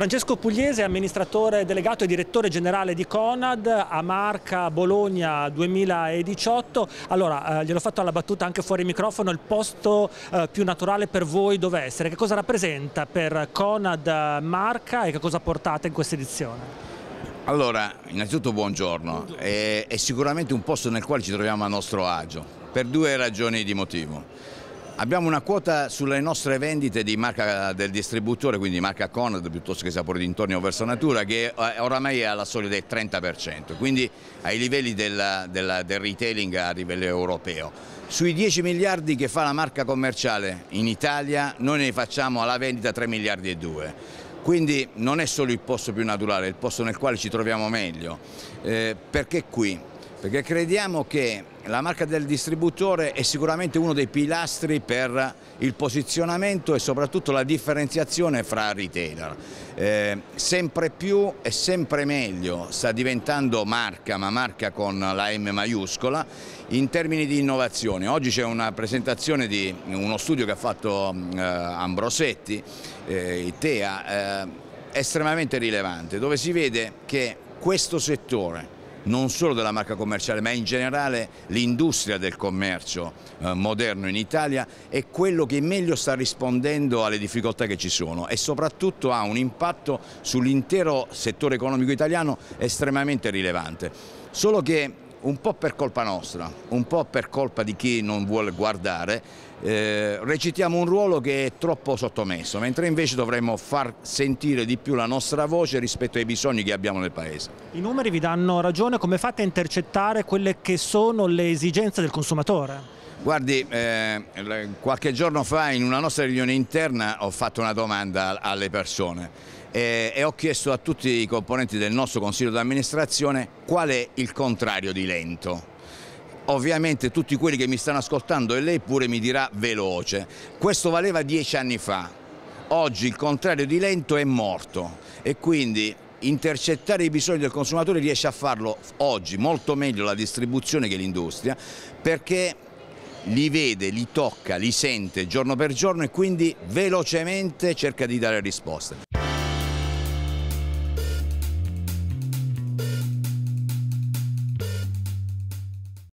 Francesco Pugliese, amministratore delegato e direttore generale di Conad a Marca Bologna 2018. Allora, eh, gliel'ho fatto alla battuta anche fuori microfono, il posto eh, più naturale per voi dove essere? Che cosa rappresenta per Conad eh, Marca e che cosa portate in questa edizione? Allora, innanzitutto buongiorno. È, è sicuramente un posto nel quale ci troviamo a nostro agio, per due ragioni di motivo. Abbiamo una quota sulle nostre vendite di marca del distributore, quindi marca Conrad piuttosto che sapore d'intorno o Verso Natura, che eh, oramai è alla soglia del 30%, quindi ai livelli della, della, del retailing a livello europeo. Sui 10 miliardi che fa la marca commerciale in Italia, noi ne facciamo alla vendita 3 miliardi e 2. Quindi non è solo il posto più naturale, è il posto nel quale ci troviamo meglio. Eh, perché qui? perché crediamo che la marca del distributore è sicuramente uno dei pilastri per il posizionamento e soprattutto la differenziazione fra retailer. Eh, sempre più e sempre meglio sta diventando marca, ma marca con la M maiuscola, in termini di innovazione. Oggi c'è una presentazione di uno studio che ha fatto eh, Ambrosetti, eh, ITEA, eh, estremamente rilevante, dove si vede che questo settore non solo della marca commerciale ma in generale l'industria del commercio eh, moderno in Italia è quello che meglio sta rispondendo alle difficoltà che ci sono e soprattutto ha un impatto sull'intero settore economico italiano estremamente rilevante. Solo che un po' per colpa nostra, un po' per colpa di chi non vuole guardare, eh, recitiamo un ruolo che è troppo sottomesso, mentre invece dovremmo far sentire di più la nostra voce rispetto ai bisogni che abbiamo nel Paese. I numeri vi danno ragione, come fate a intercettare quelle che sono le esigenze del consumatore? Guardi, eh, qualche giorno fa in una nostra riunione interna ho fatto una domanda alle persone e, eh, e ho chiesto a tutti i componenti del nostro consiglio d'amministrazione qual è il contrario di lento ovviamente tutti quelli che mi stanno ascoltando e lei pure mi dirà veloce. Questo valeva dieci anni fa, oggi il contrario di lento è morto e quindi intercettare i bisogni del consumatore riesce a farlo oggi molto meglio la distribuzione che l'industria perché li vede, li tocca, li sente giorno per giorno e quindi velocemente cerca di dare risposte.